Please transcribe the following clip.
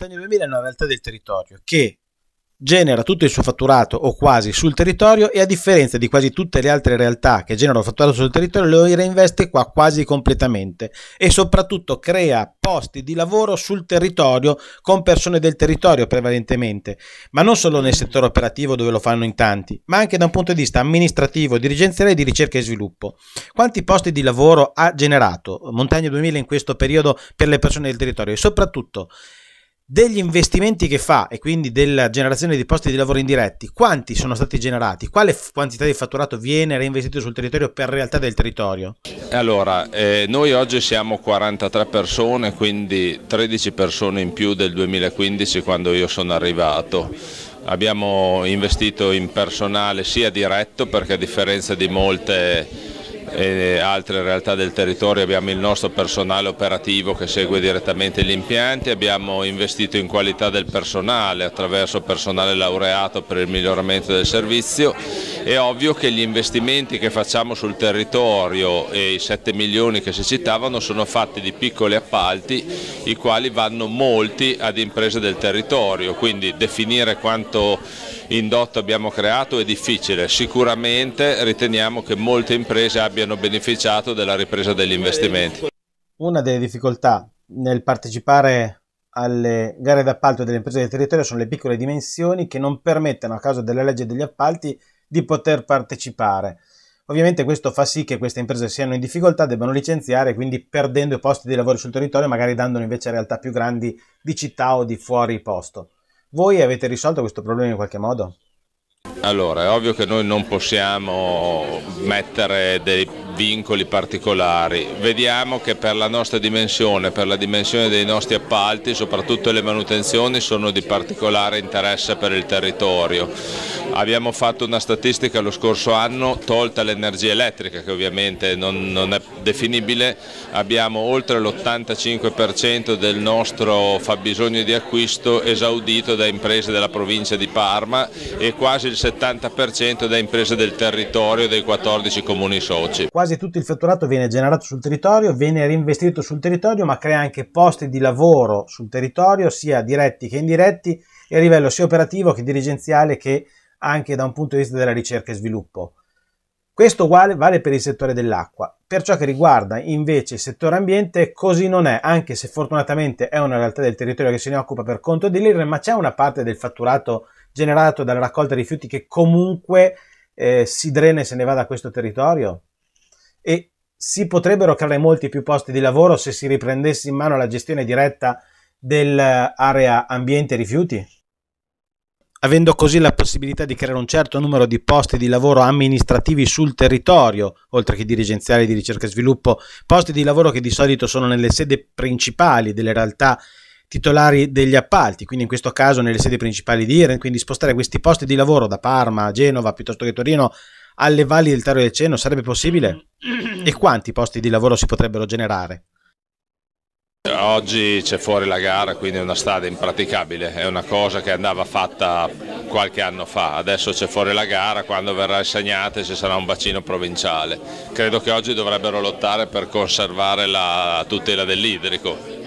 Montagna 2000 è una realtà del territorio che genera tutto il suo fatturato o quasi sul territorio e a differenza di quasi tutte le altre realtà che generano fatturato sul territorio lo reinveste qua quasi completamente e soprattutto crea posti di lavoro sul territorio con persone del territorio prevalentemente ma non solo nel settore operativo dove lo fanno in tanti ma anche da un punto di vista amministrativo, dirigenziale e di ricerca e sviluppo quanti posti di lavoro ha generato Montagna 2000 in questo periodo per le persone del territorio e soprattutto degli investimenti che fa e quindi della generazione di posti di lavoro indiretti, quanti sono stati generati? Quale quantità di fatturato viene reinvestito sul territorio per realtà del territorio? Allora, eh, noi oggi siamo 43 persone, quindi 13 persone in più del 2015 quando io sono arrivato. Abbiamo investito in personale sia diretto perché a differenza di molte e altre realtà del territorio abbiamo il nostro personale operativo che segue direttamente gli impianti, abbiamo investito in qualità del personale attraverso personale laureato per il miglioramento del servizio, è ovvio che gli investimenti che facciamo sul territorio e i 7 milioni che si citavano sono fatti di piccoli appalti i quali vanno molti ad imprese del territorio, quindi definire quanto indotto abbiamo creato è difficile, sicuramente riteniamo che molte imprese abbiano beneficiato della ripresa degli investimenti. Una delle difficoltà nel partecipare alle gare d'appalto delle imprese del territorio sono le piccole dimensioni che non permettono a causa della legge degli appalti di poter partecipare. Ovviamente questo fa sì che queste imprese siano in difficoltà, debbano licenziare, quindi perdendo i posti di lavoro sul territorio, magari dandone invece realtà più grandi di città o di fuori posto. Voi avete risolto questo problema in qualche modo? Allora, è ovvio che noi non possiamo mettere dei vincoli particolari. Vediamo che per la nostra dimensione, per la dimensione dei nostri appalti, soprattutto le manutenzioni sono di particolare interesse per il territorio. Abbiamo fatto una statistica lo scorso anno, tolta l'energia elettrica che ovviamente non, non è definibile, abbiamo oltre l'85% del nostro fabbisogno di acquisto esaudito da imprese della provincia di Parma e quasi il 70% da imprese del territorio dei 14 comuni soci. Quasi tutto il fatturato viene generato sul territorio, viene reinvestito sul territorio ma crea anche posti di lavoro sul territorio sia diretti che indiretti e a livello sia operativo che dirigenziale che anche da un punto di vista della ricerca e sviluppo. Questo uguale vale per il settore dell'acqua. Per ciò che riguarda invece il settore ambiente, così non è, anche se fortunatamente è una realtà del territorio che se ne occupa per conto di l'IRRE, ma c'è una parte del fatturato generato dalla raccolta dei rifiuti che comunque eh, si drena e se ne va da questo territorio? E si potrebbero creare molti più posti di lavoro se si riprendesse in mano la gestione diretta dell'area eh, ambiente rifiuti? avendo così la possibilità di creare un certo numero di posti di lavoro amministrativi sul territorio, oltre che dirigenziali di ricerca e sviluppo, posti di lavoro che di solito sono nelle sedi principali delle realtà titolari degli appalti, quindi in questo caso nelle sedi principali di IREN, quindi spostare questi posti di lavoro da Parma, a Genova, piuttosto che Torino alle valli del Taro del Ceno sarebbe possibile? E quanti posti di lavoro si potrebbero generare? Oggi c'è fuori la gara, quindi è una strada impraticabile, è una cosa che andava fatta qualche anno fa, adesso c'è fuori la gara, quando verrà assegnata ci sarà un bacino provinciale. Credo che oggi dovrebbero lottare per conservare la tutela dell'idrico.